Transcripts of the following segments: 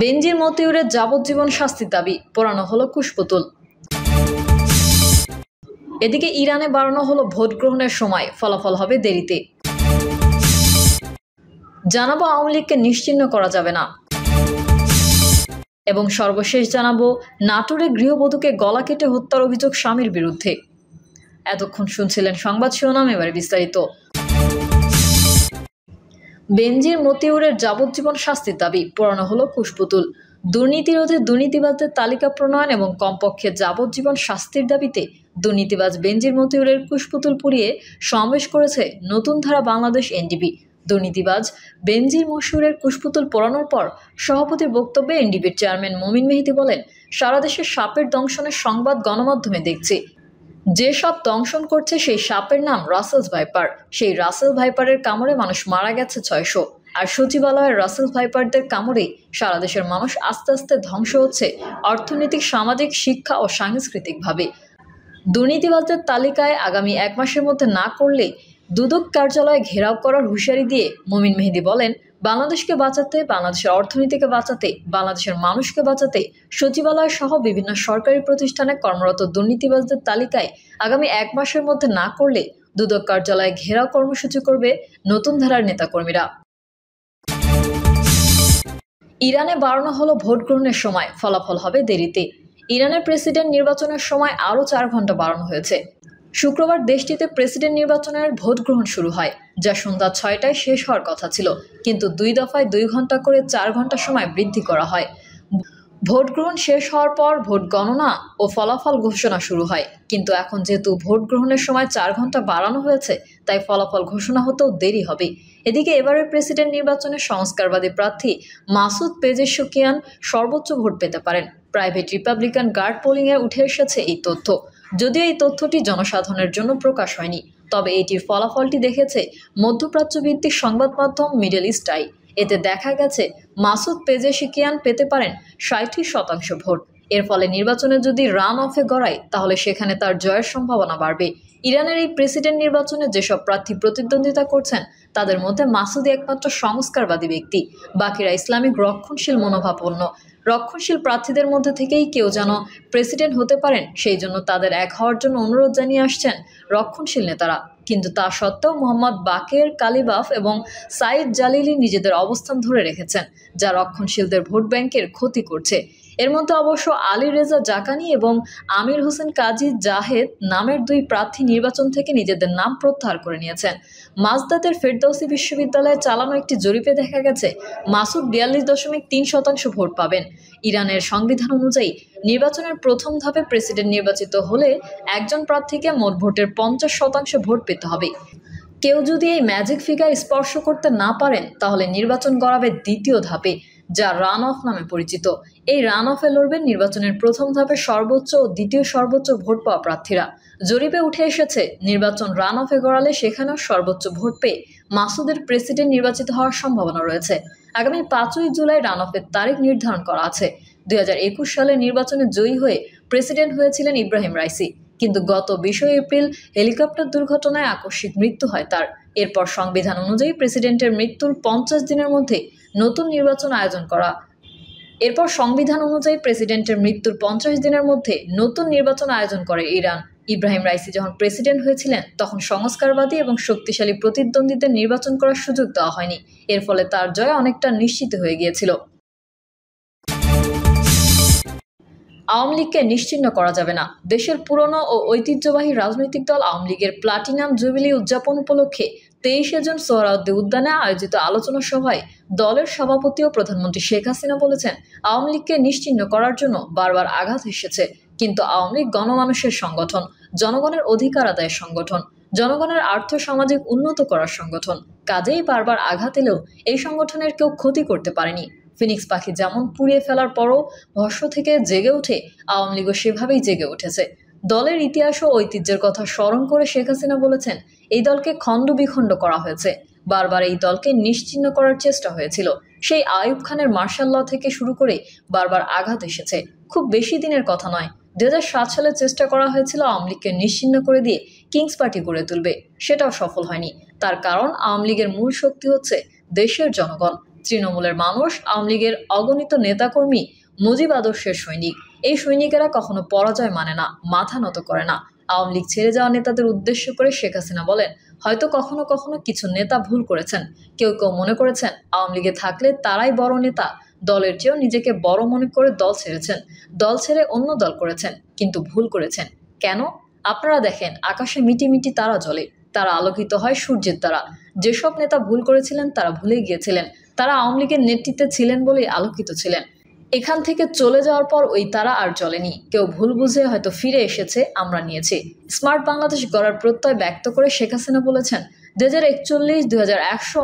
বেনজির মতিউরের যাবজ্জীবন শাস্তি দাবি পড়ানো হলো কুশপুতুল এদিকে ইরানে বাড়ানো হলো ভোট গ্রহণের সময় ফলাফল হবে দেরিতে জানাবো আওয়ামী লীগকে নিশ্চিহ্ন করা যাবে না এবং সর্বশেষ জানাবো নাটোরে গৃহবধূকে গলা কেটে হত্যার অভিযোগ স্বামীর বিরুদ্ধে এতক্ষণ শুনছিলেন সংবাদ শিরোনাম এবারে বিস্তারিত বেনজির মতিউরের যাবজ্জীবন শাস্তির দাবি পুরানো হলো কুশপুতুল দুর্নীতিরোধে দুর্নীতিবাজদের তালিকা প্রণয়ন এবং কমপক্ষে যাবজ্জীবন শাস্তির দাবিতে দুর্নীতিবাজ বেনজির মতিউরের কুশপুতুল পুড়িয়ে সমাবেশ করেছে নতুন ধারা বাংলাদেশ এনডিবি দুর্নীতিবাজ বেনজির মসুরের কুশপুতুল পোড়ানোর পর সভাপতির বক্তব্যে এনডিবির চেয়ারম্যান মমিন মেহিদি বলেন সারাদেশে সাপের দংশনের সংবাদ গণমাধ্যমে দেখছি যে সব দংশন করছে সেই সাপের নাম রাসেল ভাইপার সেই রাসেল ভাইপারের কামড়ে মানুষ মারা গেছে ছয়শো আর সচিবালয়ের রাসেল ভাইপারদের কামড়ে সারা দেশের মানুষ আস্তে আস্তে ধ্বংস হচ্ছে অর্থনৈতিক সামাজিক শিক্ষা ও সাংস্কৃতিকভাবে দুর্নীতিবাজদের তালিকায় আগামী এক মাসের মধ্যে না করলে দুদক কার্যালয় ঘেরাও করার হুঁশিয়ারি দিয়ে মমিন মেহেদি বলেন বাংলাদেশকে বাঁচাতে বাংলাদেশের অর্থনীতিকে বাঁচাতে বাংলাদেশের মানুষকে বাঁচাতে সচিবালয় সহ বিভিন্ন সরকারি প্রতিষ্ঠানে কর্মরত দুর্নীতিবাজদের তালিকায় আগামী এক মাসের মধ্যে না করলে দুদক কার্যালয়ে ঘেরাও কর্মসূচি করবে নতুন ধারার নেতাকর্মীরা ইরানে বাড়ানো হলো ভোট গ্রহণের সময় ফলাফল হবে দেরিতে ইরানের প্রেসিডেন্ট নির্বাচনের সময় আরও চার ঘন্টা বাড়ানো হয়েছে শুক্রবার দেশটিতে প্রেসিডেন্ট নির্বাচনের ভোট গ্রহণ শুরু হয় যা সন্ধ্যা ছয়টায় শেষ হওয়ার কথা ছিল কিন্তু দুই দফায় দুই ঘন্টা করে চার ঘন্টা সময় বৃদ্ধি করা হয় ভোট গ্রহণ শেষ হওয়ার পর ভোট গণনা ও ফলাফল ঘোষণা শুরু হয় কিন্তু এখন যেহেতু ভোট গ্রহণের সময় চার ঘন্টা বাড়ানো হয়েছে তাই ফলাফল ঘোষণা হতেও দেরি হবে এদিকে এবারের প্রেসিডেন্ট নির্বাচনে সংস্কারবাদী প্রার্থী মাসুদ পেজেশকিয়ান সর্বোচ্চ ভোট পেতে পারেন প্রাইভেট রিপাবলিকান গার্ড পোলিংয়ে উঠে এসেছে এই তথ্য যদিও এই তথ্যটি জনসাধারণের জন্য প্রকাশ হয়নি তবে এটির ফলাফলটি দেখেছে মধ্যপ্রাচ্যভিত্তিক সংবাদ মাধ্যম মিডল ইস্টাই এতে দেখা গেছে মাসুদ পেজে শিকিয়ান পেতে পারেন ষাটটি শতাংশ ভোট এর ফলে নির্বাচনে যদি রান অফে গড়ায় তাহলে সেখানে তার জয়ের সম্ভাবনা বাড়বে ইরানের এই প্রেসিডেন্ট নির্বাচনে যেসব প্রার্থী প্রতিদ্বন্দ্বিতা করছেন তাদের মধ্যে মাসুদি একমাত্র সংস্কারবাদী ব্যক্তি বাকিরা ইসলামিক রক্ষণশীল মনোভাবপন্ন রক্ষণশীল প্রার্থীদের মধ্যে থেকেই কেউ যেন প্রেসিডেন্ট হতে পারেন সেই জন্য তাদের এক হওয়ার জন্য অনুরোধ জানিয়ে আসছেন রক্ষণশীল নেতারা কিন্তু তা সত্ত্বেও মোহাম্মদ বাকের কালিবাফ এবং সাইদ জালিলি নিজেদের অবস্থান ধরে রেখেছেন যা রক্ষণশীলদের ভোট ব্যাংকের ক্ষতি করছে এর মধ্যে অবশ্য আলী রেজা জাকানি এবং আমির হোসেন কাজী জাহেদ নামের দুই প্রার্থী নির্বাচন থেকে নিজেদের নাম প্রত্যাহার করে নিয়েছেন মাজদাদের ফেরদৌসি বিশ্ববিদ্যালয়ে চালানো একটি জরিপে দেখা গেছে মাসুদ বিয়াল্লিশ দশমিক তিন শতাংশ ভোট পাবেন ইরানের সংবিধান অনুযায়ী নির্বাচনের প্রথম ধাপে প্রেসিডেন্ট নির্বাচিত হলে একজন প্রার্থীকে মোট ভোটের পঞ্চাশ শতাংশ ভোট পেতে হবে কেউ যদি এই ম্যাজিক ফিগার স্পর্শ করতে না পারেন তাহলে নির্বাচন গড়াবে দ্বিতীয় ধাপে যা রান অফ নামে পরিচিত এই রান অফে লড়বেন নির্বাচনের প্রথম ধাপে সর্বোচ্চ ও দ্বিতীয় সর্বোচ্চ ভোট পাওয়া প্রার্থীরা জরিপে উঠে এসেছে নির্বাচন রান অফে গড়ালে সেখানেও সর্বোচ্চ ভোট পেয়ে মাসুদের প্রেসিডেন্ট নির্বাচিত হওয়ার সম্ভাবনা রয়েছে আগামী পাঁচই জুলাই রান অফের তারিখ নির্ধারণ করা আছে দুই সালে নির্বাচনে জয়ী হয়ে প্রেসিডেন্ট হয়েছিলেন ইব্রাহিম রাইসি কিন্তু গত বিশই এপ্রিল হেলিকপ্টার দুর্ঘটনায় আকস্মিক মৃত্যু হয় তার এরপর সংবিধান অনুযায়ী প্রেসিডেন্টের মৃত্যুর পঞ্চাশ দিনের মধ্যে নতুন নির্বাচন আয়োজন করা এরপর সংবিধান অনুযায়ী প্রেসিডেন্টের মৃত্যুর পঞ্চাশ দিনের মধ্যে নতুন নির্বাচন আয়োজন করে ইরান ইব্রাহিম রাইসি যখন প্রেসিডেন্ট হয়েছিলেন তখন সংস্কারবাদী এবং শক্তিশালী প্রতিদ্বন্দ্বীদের নির্বাচন করার সুযোগ দেওয়া হয়নি এর ফলে তার জয় অনেকটা নিশ্চিত হয়ে গিয়েছিল আওয়ামী লীগকে নিশ্চিন্ন করা যাবে না দেশের পুরনো ও ঐতিহ্যবাহী রাজনৈতিক দল আওয়ামী লীগের প্লাটিনাম জুবিলি উদযাপন উপলক্ষে তেইশে জুন সোহরাউদ্দি উদ্যানে আয়োজিত আলোচনা সভায় দলের সভাপতি ও প্রধানমন্ত্রী শেখ হাসিনা বলেছেন আওয়ামী লীগকে নিশ্চিহ্ন করার জন্য বারবার আঘাত এসেছে কিন্তু আওয়ামী লীগ গণমানুষের সংগঠন জনগণের অধিকার আদায়ের সংগঠন জনগণের আর্থ সামাজিক উন্নত করার সংগঠন কাজেই বারবার আঘাত এলেও এই সংগঠনের কেউ ক্ষতি করতে পারেনি ফিনিক্স পাখি যেমন পুড়িয়ে ফেলার পরও ভস্য থেকে জেগে উঠে আওয়ামী লীগও সেভাবেই জেগে উঠেছে দলের ইতিহাস ও ঐতিহ্যের কথা স্মরণ করে শেখ হাসিনা বলেছেন এই দলকে খণ্ড বিখণ্ড করা হয়েছে বারবার এই দলকে নিশ্চিহ্ন করার চেষ্টা হয়েছিল সেই আয়ুব খানের মার্শাল থেকে শুরু করে বারবার আঘাত এসেছে খুব বেশি দিনের কথা নয় দু সালে চেষ্টা করা হয়েছিল আওয়ামী লীগকে নিশ্চিহ্ন করে দিয়ে কিংস পার্টি গড়ে তুলবে সেটাও সফল হয়নি তার কারণ আওয়ামী লীগের মূল শক্তি হচ্ছে দেশের জনগণ তৃণমূলের মানুষ আওয়ামী লীগের অগণিত নেতাকর্মী মুজিব আদর্শের সৈনিক এই সৈনিকেরা কখনো পরাজয় মানে না মাথা নত করে না আওয়ামী লীগ ছেড়ে যাওয়া নেতাদের উদ্দেশ্য করে শেখ হাসিনা বলেন হয়তো কখনো কখনো কিছু নেতা ভুল করেছেন কেউ কেউ মনে করেছেন আওয়ামী লীগে থাকলে তারাই বড় নেতা দলের চেয়েও নিজেকে বড় মনে করে দল ছেড়েছেন দল ছেড়ে অন্য দল করেছেন কিন্তু ভুল করেছেন কেন আপনারা দেখেন আকাশে মিটি মিটি তারা জ্বলে তারা আলোকিত হয় সূর্যের দ্বারা যেসব নেতা ভুল করেছিলেন তারা ভুলে গিয়েছিলেন তারা আওয়ামী লীগের নেতৃত্বে ছিলেন বলেই আলোকিত ছিলেন এখান থেকে চলে যাওয়ার পর ওই তারা আর চলেনি কেউ ভুল বুঝে হয়তো ফিরে এসেছে আমরা নিয়েছি স্মার্ট বাংলাদেশ গড়ার প্রত্যয় ব্যক্ত করে শেখ হাসিনা বলেছেন দু হাজার একচল্লিশ দু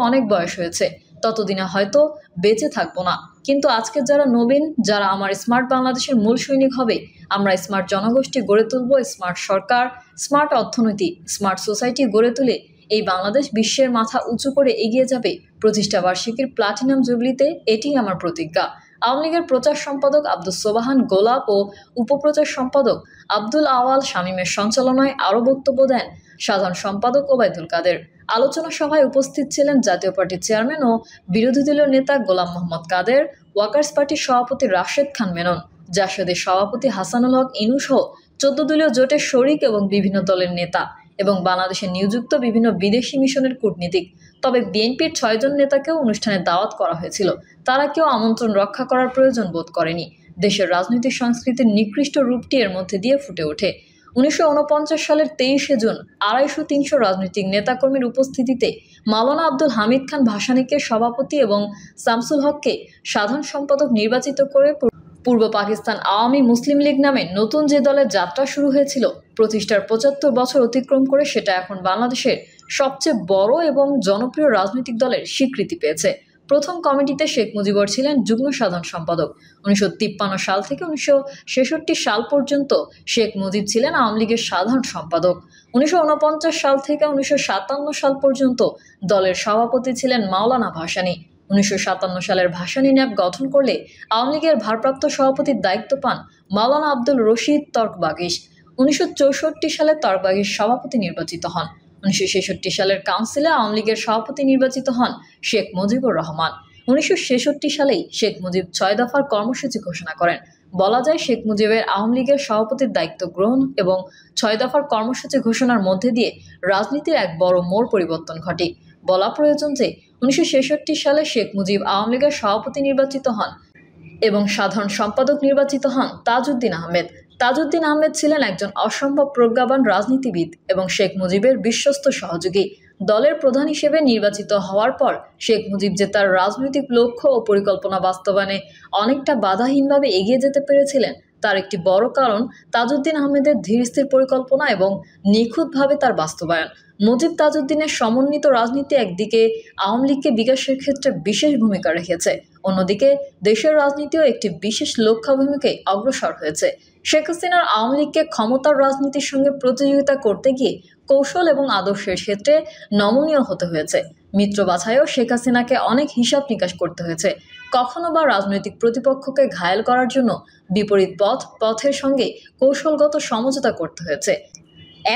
অনেক বয়স হয়েছে ততদিনে হয়তো বেঁচে থাকবো না কিন্তু আজকে যারা নবীন যারা আমার স্মার্ট বাংলাদেশের মূল সৈনিক হবে আমরা স্মার্ট জনগোষ্ঠী গড়ে তুলব স্মার্ট সরকার স্মার্ট অর্থনীতি স্মার্ট সোসাইটি গড়ে তুলে এই বাংলাদেশ বিশ্বের মাথা উঁচু করে এগিয়ে যাবে প্রতিষ্ঠাবার্ষিকীর প্লাটিনাম জুবলিতে এটি আমার প্রতিজ্ঞা আওয়ামী লীগের প্রচার সম্পাদক আব্দুল সোবাহান গোলাপ ও উপপ্রচার সম্পাদক আব্দুল আওয়াল শামীমের সঞ্চালনায় আরও বক্তব্য দেন সাধারণ সম্পাদক ওবায়দুল কাদের আলোচনা সভায় উপস্থিত ছিলেন জাতীয় পার্টির চেয়ারম্যান ও বিরোধী দলীয় নেতা গোলাম মোহাম্মদ কাদের ওয়ার্কার্স পার্টির সভাপতি রাশেদ খান মেনন জাসদের সভাপতি হাসানুল হক ইনু সহ চোদ্দ দলীয় জোটের শরিক এবং বিভিন্ন দলের নেতা এবং বাংলাদেশে নিযুক্ত বিভিন্ন বিদেশি মিশনের কূটনীতিক তবে বিএনপির ছয়জন নেতাকেও অনুষ্ঠানে দাওয়াত করা হয়েছিল তারা কেউ আমন্ত্রণ রক্ষা করার প্রয়োজন বোধ করেনি দেশের রাজনৈতিক সংস্কৃতির নিকৃষ্ট রূপটি এর মধ্যে দিয়ে ফুটে ওঠে উনিশশো সালের তেইশে জুন আড়াইশো তিনশো রাজনৈতিক নেতাকর্মীর উপস্থিতিতে মালানা আব্দুল হামিদ খান ভাসানিকে সভাপতি এবং শামসুল হককে সাধারণ সম্পাদক নির্বাচিত করে পূর্ব পাকিস্তান আওয়ামী মুসলিম লীগ নামে নতুন যে দলের যাত্রা শুরু হয়েছিল প্রতিষ্ঠার পঁচাত্তর বছর অতিক্রম করে সেটা এখন বাংলাদেশের সবচেয়ে বড় এবং জনপ্রিয় রাজনৈতিক দলের স্বীকৃতি পেয়েছে প্রথম কমিটিতে শেখ মুজিবর ছিলেন যুগ্ম সাধারণ সম্পাদক উনিশশো সাল থেকে উনিশশো সাল পর্যন্ত শেখ মুজিব ছিলেন আওয়ামী লীগের সাধারণ সম্পাদক উনিশশো সাল থেকে উনিশশো সাল পর্যন্ত দলের সভাপতি ছিলেন মাওলানা ভাসানি উনিশশো সালের ভাসানী ন্যাব গঠন করলে আওয়ামী লীগের ভারপ্রাপ্ত সভাপতির দায়িত্ব পান মাওলানা আব্দুল রশিদ তর্কবাগিস উনিশশো সালে তর্কবাগিস সভাপতি নির্বাচিত হন উনিশশো সালের কাউন্সিলে আওয়ামী লীগের সভাপতি নির্বাচিত হন শেখ মুজিবুর রহমান উনিশশো সালেই শেখ মুজিব ছয় দফার কর্মসূচি ঘোষণা করেন বলা যায় শেখ মুজিবের আওয়ামী লীগের সভাপতির দায়িত্ব গ্রহণ এবং ছয় দফার কর্মসূচি ঘোষণার মধ্যে দিয়ে রাজনীতির এক বড় মোড় পরিবর্তন ঘটে বলা প্রয়োজন যে উনিশশো সালে শেখ মুজিব আওয়ামী লীগের সভাপতি নির্বাচিত হন এবং সাধারণ সম্পাদক নির্বাচিত হন তাজউদ্দিন আহমেদ তাজউদ্দিন আহমেদ ছিলেন একজন অসম্ভব প্রজ্ঞাবান রাজনীতিবিদ এবং শেখ মুজিবের বিশ্বস্ত সহযোগী দলের প্রধান হিসেবে নির্বাচিত হওয়ার পর শেখ মুজিব যে তার রাজনৈতিক লক্ষ্য ও পরিকল্পনা বাস্তবায়নে অনেকটা বাধাহীনভাবে এগিয়ে যেতে পেরেছিলেন তার একটি বড় কারণ তাজউদ্দিন আহমেদের ধীরস্থির পরিকল্পনা এবং নিখুঁতভাবে তার বাস্তবায়ন মুজিব তাজউদ্দিনের সমন্বিত রাজনীতি একদিকে আওয়ামী লীগকে বিকাশের ক্ষেত্রে বিশেষ ভূমিকা রেখেছে অন্যদিকে দেশের রাজনীতিও একটি বিশেষ লক্ষ্যভূমিকে অগ্রসর হয়েছে শেখ হাসিনার আওয়ামী লীগকে ক্ষমতার রাজনীতির সঙ্গে প্রতিযোগিতা করতে গিয়ে কৌশল এবং আদর্শের ক্ষেত্রে নমনীয় হতে হয়েছে মিত্র বাছাইও শেখ হাসিনাকে অনেক হিসাব নিকাশ করতে হয়েছে কখনো বা রাজনৈতিক প্রতিপক্ষকে ঘায়েল করার জন্য বিপরীত পথ পথের সঙ্গে কৌশলগত সমঝোতা করতে হয়েছে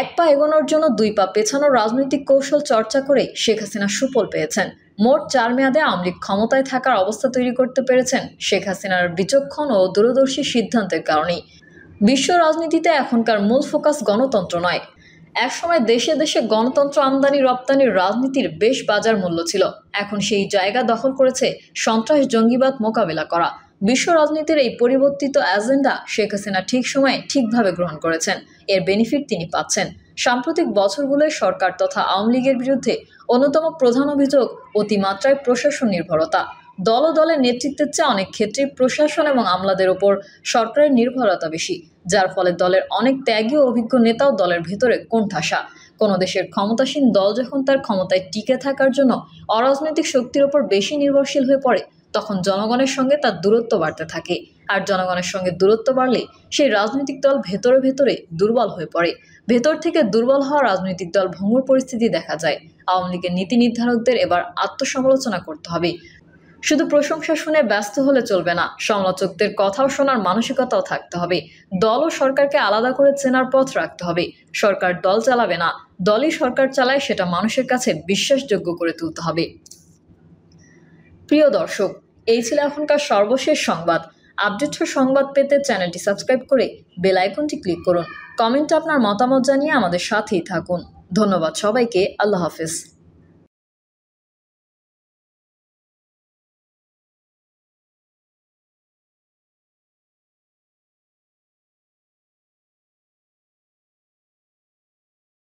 এক পা এগোনোর জন্য দুই পা পেছানোর রাজনৈতিক কৌশল চর্চা করে শেখ হাসিনা সুফল পেয়েছেন মোট চার মেয়াদে আমলিক ক্ষমতায় থাকার অবস্থা তৈরি করতে পেরেছেন শেখ হাসিনার বিচক্ষণ ও দূরদর্শী সিদ্ধান্তের কারণেই বিশ্ব রাজনীতিতে এখনকার মূল ফোকাস গণতন্ত্র নয় একসময় দেশে দেশে গণতন্ত্র আমদানি রপ্তানির রাজনীতির বেশ বাজার মূল্য ছিল এখন সেই জায়গা দখল করেছে সন্ত্রাস জঙ্গিবাদ মোকাবেলা করা বিশ্ব রাজনীতির এই পরিবর্তিত অ্যাজেন্ডা শেখ হাসিনা ঠিক সময়ে ঠিকভাবে গ্রহণ করেছেন এর বেনিফিট তিনি পাচ্ছেন সাম্প্রতিক বছরগুলোয় সরকার তথা আওয়ামী লীগের বিরুদ্ধে অন্যতম প্রধান অভিযোগ অতিমাত্রায় প্রশাসন নির্ভরতা দল দলের নেতৃত্বের চেয়ে অনেক ক্ষেত্রে প্রশাসন এবং আমলাদের ওপর সরকারের নির্ভরতা বেশি যার ফলে দলের অনেক ত্যাগী ও অভিজ্ঞ নেতাও দলের ভেতরে কোণঠাসা কোনো দেশের ক্ষমতাসীন দল যখন তার ক্ষমতায় টিকে থাকার জন্য অরাজনৈতিক শক্তির ওপর বেশি নির্ভরশীল হয়ে পড়ে তখন জনগণের সঙ্গে তার দূরত্ব বাড়তে থাকে আর জনগণের সঙ্গে দূরত্ব বাড়লে সেই রাজনৈতিক দল ভেতরে ভেতরে দুর্বল হয়ে পড়ে ভেতর থেকে দুর্বল হওয়া রাজনৈতিক দল ভঙ্গুর পরিস্থিতি দেখা যায় আওয়ামী লীগের নীতি নির্ধারকদের এবার আত্মসমালোচনা করতে হবে শুধু প্রশংসা শুনে ব্যস্ত হলে চলবে না সমালোচকদের কথাও শোনার মানসিকতাও থাকতে হবে দল ও সরকারকে আলাদা করে চেনার পথ রাখতে হবে সরকার দল চালাবে না দলই সরকার চালায় সেটা মানুষের কাছে বিশ্বাসযোগ্য করে তুলতে হবে প্রিয় দর্শক এই ছিল এখনকার সর্বশেষ সংবাদ আপডেট সংবাদ পেতে চ্যানেলটি সাবস্ক্রাইব করে বেল আইকনটি ক্লিক করুন কমেন্টে আপনার মতামত জানিয়ে আমাদের সাথেই থাকুন ধন্যবাদ সবাইকে আল্লাহ হাফেজ